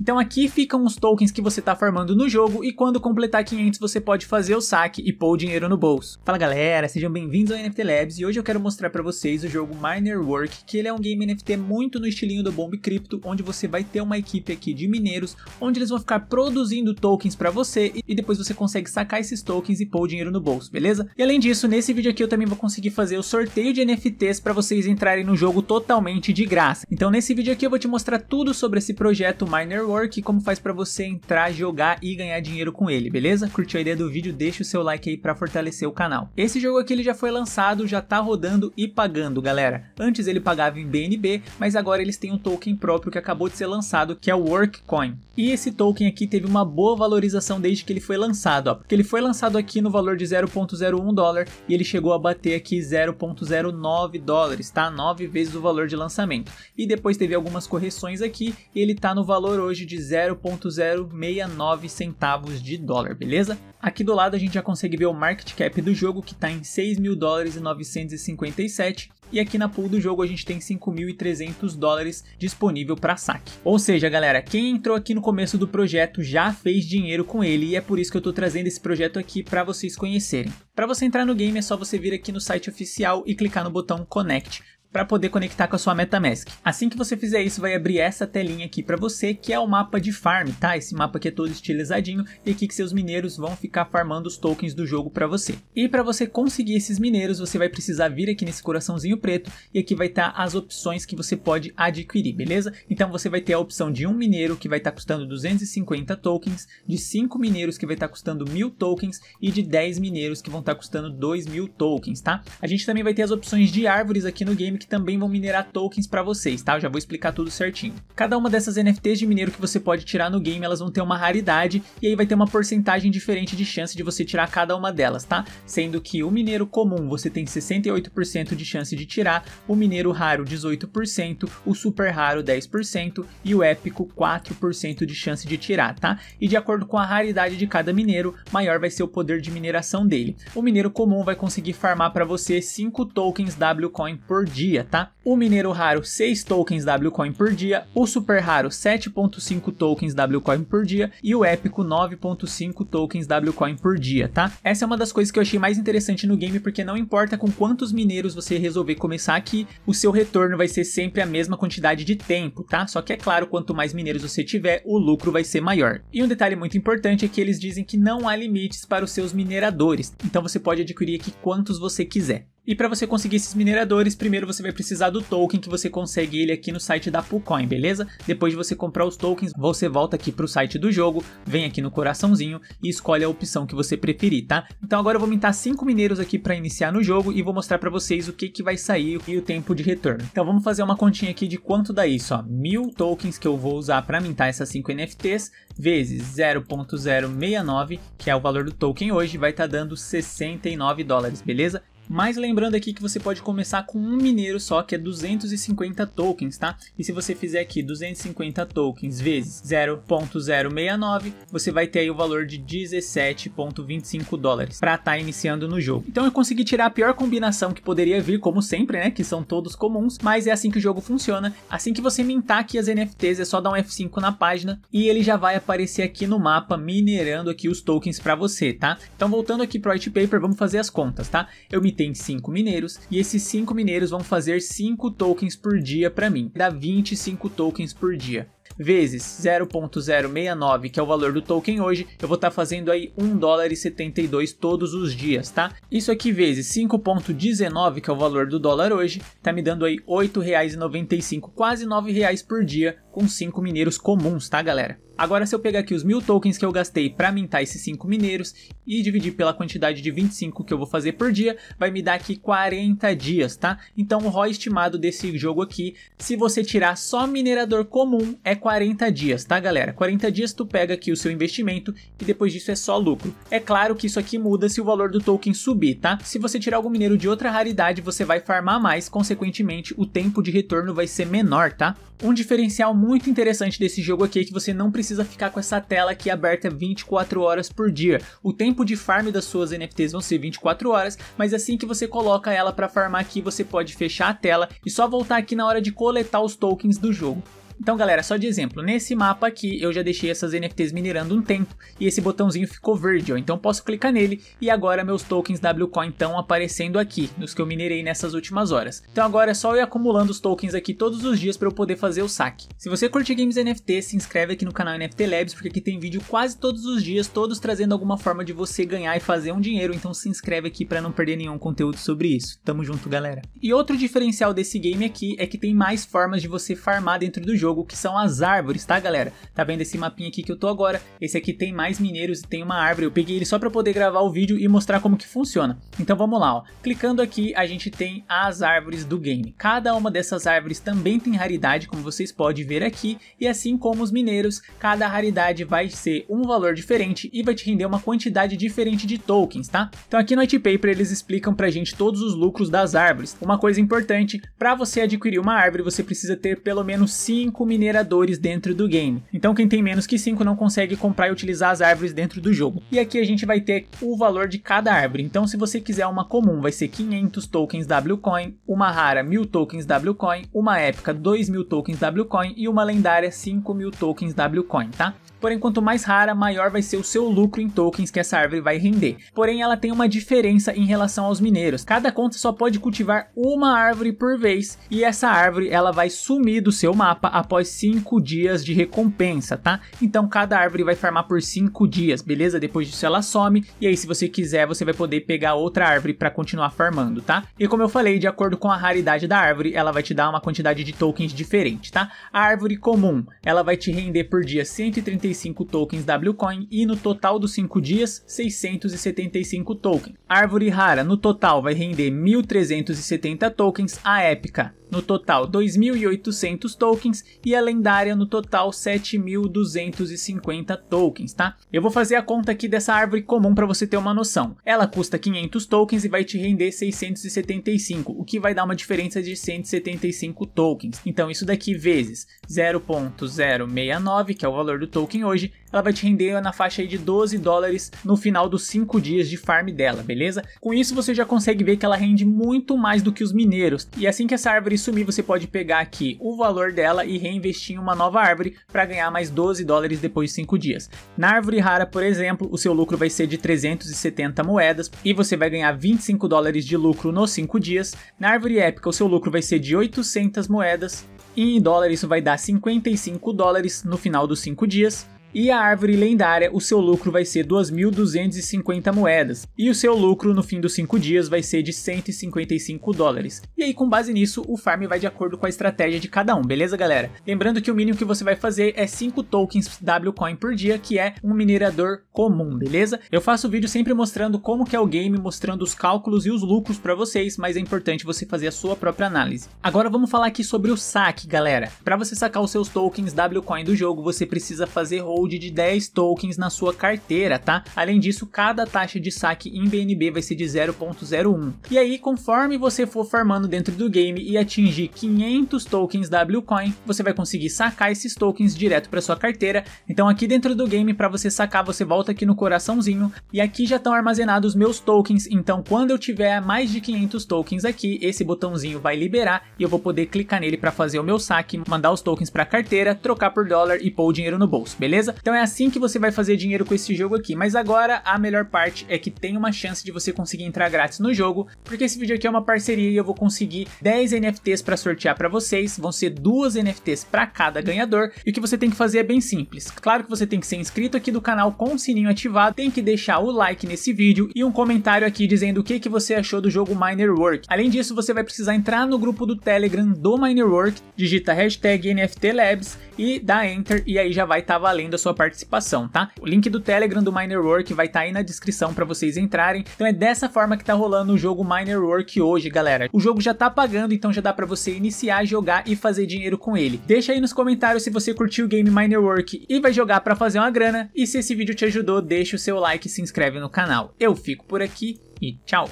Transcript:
Então aqui ficam os tokens que você está farmando no jogo e quando completar 500 você pode fazer o saque e pôr o dinheiro no bolso. Fala galera, sejam bem-vindos ao NFT Labs e hoje eu quero mostrar para vocês o jogo Miner Work, que ele é um game NFT muito no estilinho do Bomb Crypto, onde você vai ter uma equipe aqui de mineiros, onde eles vão ficar produzindo tokens para você e depois você consegue sacar esses tokens e pôr o dinheiro no bolso, beleza? E além disso, nesse vídeo aqui eu também vou conseguir fazer o sorteio de NFTs para vocês entrarem no jogo totalmente de graça. Então nesse vídeo aqui eu vou te mostrar tudo sobre esse projeto Miner e como faz para você entrar, jogar e ganhar dinheiro com ele, beleza? Curtiu a ideia do vídeo? Deixa o seu like aí para fortalecer o canal. Esse jogo aqui ele já foi lançado, já tá rodando e pagando, galera. Antes ele pagava em BNB, mas agora eles têm um token próprio que acabou de ser lançado, que é o Workcoin. E esse token aqui teve uma boa valorização desde que ele foi lançado, ó, porque ele foi lançado aqui no valor de 0.01 dólar e ele chegou a bater aqui 0.09 dólares, tá? 9 vezes o valor de lançamento. E depois teve algumas correções aqui e ele tá no valor hoje hoje de 0.069 centavos de dólar, beleza? Aqui do lado a gente já consegue ver o market cap do jogo que está em 6 mil dólares e 957 e aqui na pool do jogo a gente tem 5.300 dólares disponível para saque. Ou seja, galera, quem entrou aqui no começo do projeto já fez dinheiro com ele e é por isso que eu estou trazendo esse projeto aqui para vocês conhecerem. Para você entrar no game é só você vir aqui no site oficial e clicar no botão Connect para poder conectar com a sua MetaMask. Assim que você fizer isso, vai abrir essa telinha aqui para você, que é o mapa de farm, tá? Esse mapa aqui é todo estilizadinho e aqui que seus mineiros vão ficar farmando os tokens do jogo para você. E para você conseguir esses mineiros, você vai precisar vir aqui nesse coraçãozinho preto e aqui vai estar tá as opções que você pode adquirir, beleza? Então você vai ter a opção de um mineiro que vai estar tá custando 250 tokens, de 5 mineiros que vai estar tá custando 1000 tokens e de 10 mineiros que vão estar tá custando 2000 tokens, tá? A gente também vai ter as opções de árvores aqui no game que também vão minerar tokens para vocês, tá? Eu já vou explicar tudo certinho. Cada uma dessas NFTs de mineiro que você pode tirar no game, elas vão ter uma raridade e aí vai ter uma porcentagem diferente de chance de você tirar cada uma delas, tá? Sendo que o mineiro comum você tem 68% de chance de tirar, o mineiro raro 18%, o super raro 10% e o épico 4% de chance de tirar, tá? E de acordo com a raridade de cada mineiro, maior vai ser o poder de mineração dele. O mineiro comum vai conseguir farmar para você 5 tokens WCoin por dia dia, tá? o mineiro raro 6 tokens Wcoin por dia, o super raro 7.5 tokens Wcoin por dia e o épico 9.5 tokens Wcoin por dia, tá? Essa é uma das coisas que eu achei mais interessante no game, porque não importa com quantos mineiros você resolver começar aqui, o seu retorno vai ser sempre a mesma quantidade de tempo, tá? Só que é claro, quanto mais mineiros você tiver, o lucro vai ser maior. E um detalhe muito importante é que eles dizem que não há limites para os seus mineradores, então você pode adquirir aqui quantos você quiser. E para você conseguir esses mineradores, primeiro você vai precisar do do token que você consegue ele aqui no site da Pucoin, beleza? Depois de você comprar os tokens, você volta aqui para o site do jogo, vem aqui no coraçãozinho e escolhe a opção que você preferir, tá? Então agora eu vou mintar 5 mineiros aqui para iniciar no jogo e vou mostrar para vocês o que, que vai sair e o tempo de retorno. Então vamos fazer uma continha aqui de quanto dá isso, ó. Mil tokens que eu vou usar para mintar essas 5 NFTs vezes 0.069, que é o valor do token hoje, vai estar tá dando 69 dólares, beleza? Mas lembrando aqui que você pode começar com um mineiro só, que é 250 tokens, tá? E se você fizer aqui 250 tokens vezes 0.069, você vai ter aí o valor de 17.25 dólares para estar tá iniciando no jogo. Então eu consegui tirar a pior combinação que poderia vir, como sempre, né? Que são todos comuns, mas é assim que o jogo funciona. Assim que você mintar aqui as NFTs, é só dar um F5 na página e ele já vai aparecer aqui no mapa minerando aqui os tokens para você, tá? Então voltando aqui pro white paper, vamos fazer as contas, tá? Eu me tem 5 mineiros e esses 5 mineiros vão fazer 5 tokens por dia para mim, dá 25 tokens por dia. Vezes 0.069, que é o valor do token hoje, eu vou estar tá fazendo aí 1 dólar e 72 todos os dias, tá? Isso aqui vezes 5.19, que é o valor do dólar hoje, tá me dando aí 8 reais e 95, quase 9 reais por dia com 5 mineiros comuns, tá, galera? Agora se eu pegar aqui os mil tokens que eu gastei para mintar esses 5 mineiros e dividir pela quantidade de 25 que eu vou fazer por dia, vai me dar aqui 40 dias, tá? Então o ROI estimado desse jogo aqui, se você tirar só minerador comum, é 40 dias, tá galera? 40 dias tu pega aqui o seu investimento e depois disso é só lucro. É claro que isso aqui muda se o valor do token subir, tá? Se você tirar algum mineiro de outra raridade, você vai farmar mais, consequentemente o tempo de retorno vai ser menor, tá? Um diferencial muito interessante desse jogo aqui é que você não precisa precisa ficar com essa tela aqui aberta 24 horas por dia. O tempo de farm das suas NFTs vão ser 24 horas, mas assim que você coloca ela para farmar aqui, você pode fechar a tela e só voltar aqui na hora de coletar os tokens do jogo. Então galera, só de exemplo, nesse mapa aqui eu já deixei essas NFTs minerando um tempo e esse botãozinho ficou verde, ó, então posso clicar nele e agora meus tokens Wcoin estão aparecendo aqui, nos que eu minerei nessas últimas horas. Então agora é só eu ir acumulando os tokens aqui todos os dias para eu poder fazer o saque. Se você curte games NFT, se inscreve aqui no canal NFT Labs, porque aqui tem vídeo quase todos os dias, todos trazendo alguma forma de você ganhar e fazer um dinheiro, então se inscreve aqui para não perder nenhum conteúdo sobre isso. Tamo junto, galera. E outro diferencial desse game aqui é que tem mais formas de você farmar dentro do jogo, jogo, que são as árvores, tá galera? Tá vendo esse mapinha aqui que eu tô agora? Esse aqui tem mais mineiros e tem uma árvore, eu peguei ele só pra poder gravar o vídeo e mostrar como que funciona. Então vamos lá, ó. clicando aqui a gente tem as árvores do game. Cada uma dessas árvores também tem raridade, como vocês podem ver aqui, e assim como os mineiros, cada raridade vai ser um valor diferente e vai te render uma quantidade diferente de tokens, tá? Então aqui no White Paper eles explicam pra gente todos os lucros das árvores. Uma coisa importante, para você adquirir uma árvore você precisa ter pelo menos 5 5 mineradores dentro do game. Então quem tem menos que 5 não consegue comprar e utilizar as árvores dentro do jogo. E aqui a gente vai ter o valor de cada árvore. Então se você quiser uma comum vai ser 500 tokens Wcoin, uma rara 1000 tokens Wcoin, uma épica 2000 tokens Wcoin e uma lendária 5000 tokens Wcoin, tá? Porém, quanto mais rara, maior vai ser o seu lucro em tokens que essa árvore vai render. Porém, ela tem uma diferença em relação aos mineiros. Cada conta só pode cultivar uma árvore por vez e essa árvore ela vai sumir do seu mapa após 5 dias de recompensa, tá? Então cada árvore vai farmar por 5 dias, beleza? Depois disso ela some e aí se você quiser você vai poder pegar outra árvore para continuar farmando, tá? E como eu falei, de acordo com a raridade da árvore, ela vai te dar uma quantidade de tokens diferente, tá? A árvore comum, ela vai te render por dia 135 tokens Wcoin e no total dos 5 dias 675 tokens. A árvore rara no total vai render 1370 tokens, a épica no total 2.800 tokens e a é lendária no total 7.250 tokens, tá? Eu vou fazer a conta aqui dessa árvore comum para você ter uma noção. Ela custa 500 tokens e vai te render 675, o que vai dar uma diferença de 175 tokens. Então isso daqui vezes 0.069, que é o valor do token hoje, ela vai te render na faixa de 12 dólares no final dos 5 dias de farm dela, beleza? Com isso você já consegue ver que ela rende muito mais do que os mineiros. E assim que essa árvore sumir, você pode pegar aqui o valor dela e reinvestir em uma nova árvore para ganhar mais 12 dólares depois de 5 dias. Na árvore rara, por exemplo, o seu lucro vai ser de 370 moedas e você vai ganhar 25 dólares de lucro nos 5 dias. Na árvore épica, o seu lucro vai ser de 800 moedas e em dólar isso vai dar 55 dólares no final dos 5 dias. E a árvore lendária, o seu lucro vai ser 2.250 moedas, e o seu lucro no fim dos 5 dias vai ser de 155 dólares. E aí, com base nisso, o farm vai de acordo com a estratégia de cada um, beleza, galera? Lembrando que o mínimo que você vai fazer é 5 tokens Wcoin por dia, que é um minerador comum, beleza? Eu faço vídeo sempre mostrando como que é o game, mostrando os cálculos e os lucros para vocês, mas é importante você fazer a sua própria análise. Agora vamos falar aqui sobre o saque, galera. Para você sacar os seus tokens Wcoin do jogo, você precisa fazer hold de 10 tokens na sua carteira, tá? Além disso, cada taxa de saque em BNB vai ser de 0.01. E aí, conforme você for farmando dentro do game e atingir 500 tokens da Wcoin, você vai conseguir sacar esses tokens direto para sua carteira. Então aqui dentro do game, para você sacar, você volta aqui no coraçãozinho e aqui já estão armazenados meus tokens. Então quando eu tiver mais de 500 tokens aqui, esse botãozinho vai liberar e eu vou poder clicar nele para fazer o meu saque, mandar os tokens para carteira, trocar por dólar e pôr o dinheiro no bolso, beleza? beleza? Então é assim que você vai fazer dinheiro com esse jogo aqui. Mas agora a melhor parte é que tem uma chance de você conseguir entrar grátis no jogo, porque esse vídeo aqui é uma parceria e eu vou conseguir 10 NFTs para sortear para vocês, vão ser duas NFTs para cada ganhador, e o que você tem que fazer é bem simples. Claro que você tem que ser inscrito aqui do canal com o sininho ativado, tem que deixar o like nesse vídeo e um comentário aqui dizendo o que, que você achou do jogo Miner Work. Além disso, você vai precisar entrar no grupo do Telegram do Miner Work, digita hashtag NFT Labs e dá Enter e aí já vai estar tá valendo sua participação, tá? O link do Telegram do Miner Work vai estar tá aí na descrição para vocês entrarem. Então é dessa forma que tá rolando o jogo Miner Work hoje, galera. O jogo já tá pagando, então já dá para você iniciar, jogar e fazer dinheiro com ele. Deixa aí nos comentários se você curtiu o game Miner Work e vai jogar para fazer uma grana. E se esse vídeo te ajudou, deixa o seu like e se inscreve no canal. Eu fico por aqui e tchau!